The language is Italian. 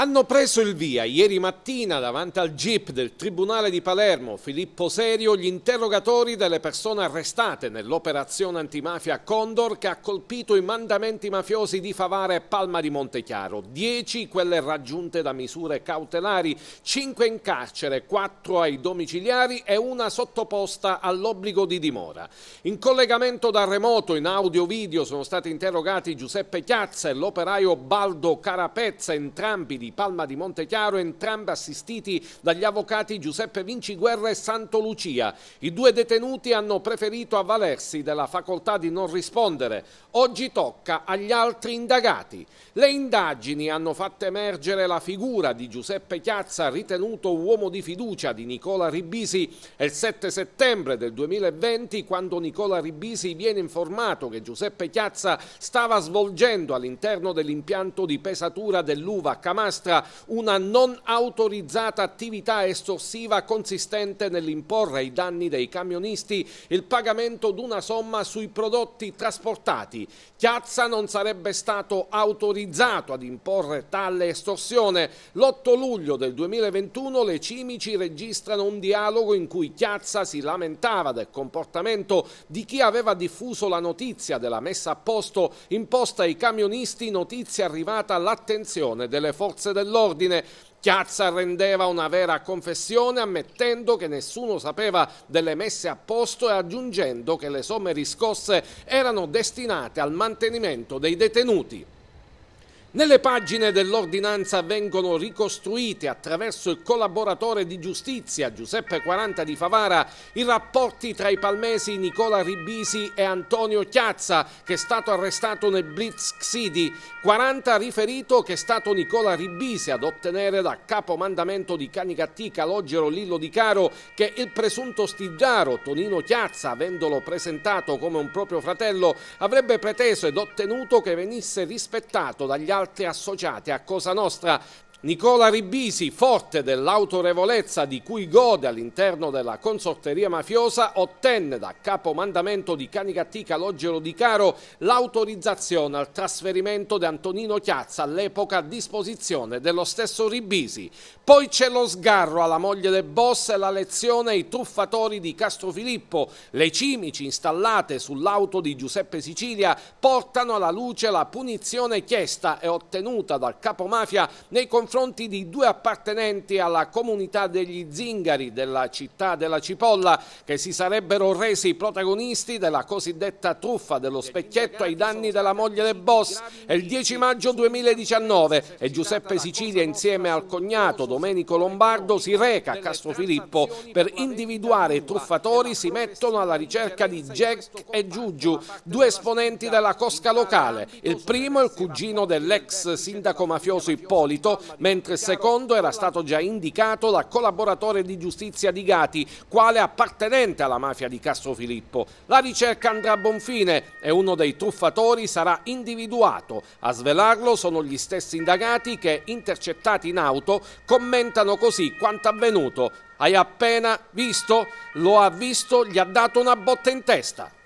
hanno preso il via ieri mattina davanti al GIP del Tribunale di Palermo Filippo Serio gli interrogatori delle persone arrestate nell'operazione antimafia Condor che ha colpito i mandamenti mafiosi di Favara e Palma di Montechiaro, 10 quelle raggiunte da misure cautelari, 5 in carcere, 4 ai domiciliari e una sottoposta all'obbligo di dimora. In collegamento da remoto in audio-video sono stati interrogati Giuseppe Chiazza e l'operaio Baldo Carapezza, entrambi di Palma di Montechiaro, entrambi assistiti dagli avvocati Giuseppe Vinci Guerra e Santo Lucia. I due detenuti hanno preferito avvalersi della facoltà di non rispondere. Oggi tocca agli altri indagati. Le indagini hanno fatto emergere la figura di Giuseppe Chiazza, ritenuto uomo di fiducia di Nicola Ribisi. il 7 settembre del 2020 quando Nicola Ribisi viene informato che Giuseppe Chiazza stava svolgendo all'interno dell'impianto di pesatura dell'uva Camastro incastra una non autorizzata attività estorsiva consistente nell'imporre ai danni dei camionisti il pagamento d'una somma sui prodotti trasportati. Chiazza non sarebbe stato autorizzato ad imporre tale estorsione. L'8 luglio del 2021 le Cimici registrano un dialogo in cui Chiazza si lamentava del comportamento di chi aveva diffuso la notizia della messa a posto imposta ai camionisti, notizia arrivata all'attenzione delle forze forze dell'ordine. Chiazza rendeva una vera confessione ammettendo che nessuno sapeva delle messe a posto e aggiungendo che le somme riscosse erano destinate al mantenimento dei detenuti. Nelle pagine dell'ordinanza vengono ricostruite attraverso il collaboratore di giustizia Giuseppe Quaranta di Favara i rapporti tra i palmesi Nicola Ribisi e Antonio Chiazza che è stato arrestato nel Blitz City. 40 ha riferito che è stato Nicola Ribisi ad ottenere dal capomandamento di Canigattica Calogero Lillo di Caro che il presunto stigiaro Tonino Chiazza avendolo presentato come un proprio fratello avrebbe preteso ed ottenuto che venisse rispettato dagli altri altre associate a Cosa Nostra Nicola Ribisi, forte dell'autorevolezza di cui gode all'interno della consorteria mafiosa, ottenne da capomandamento di Canigattica Loggero di Caro l'autorizzazione al trasferimento di Antonino Chiazza all'epoca a disposizione dello stesso Ribisi. Poi c'è lo sgarro alla moglie del boss e la lezione ai truffatori di Castro Filippo. Le cimici installate sull'auto di Giuseppe Sicilia portano alla luce la punizione chiesta e ottenuta dal capomafia nei confronti confronti di due appartenenti alla comunità degli zingari della città della Cipolla che si sarebbero resi protagonisti della cosiddetta truffa dello specchietto ai danni della moglie del boss. È il 10 maggio 2019 e Giuseppe Sicilia insieme al cognato Domenico Lombardo si reca a Castrofilippo per individuare i truffatori si mettono alla ricerca di Jack e Giugiu, due esponenti della cosca locale. Il primo è il cugino dell'ex sindaco mafioso Ippolito, mentre il secondo era stato già indicato da collaboratore di giustizia di Gati, quale appartenente alla mafia di Castro Filippo. La ricerca andrà a buon fine e uno dei truffatori sarà individuato. A svelarlo sono gli stessi indagati che, intercettati in auto, commentano così quanto avvenuto. Hai appena visto? Lo ha visto, gli ha dato una botta in testa.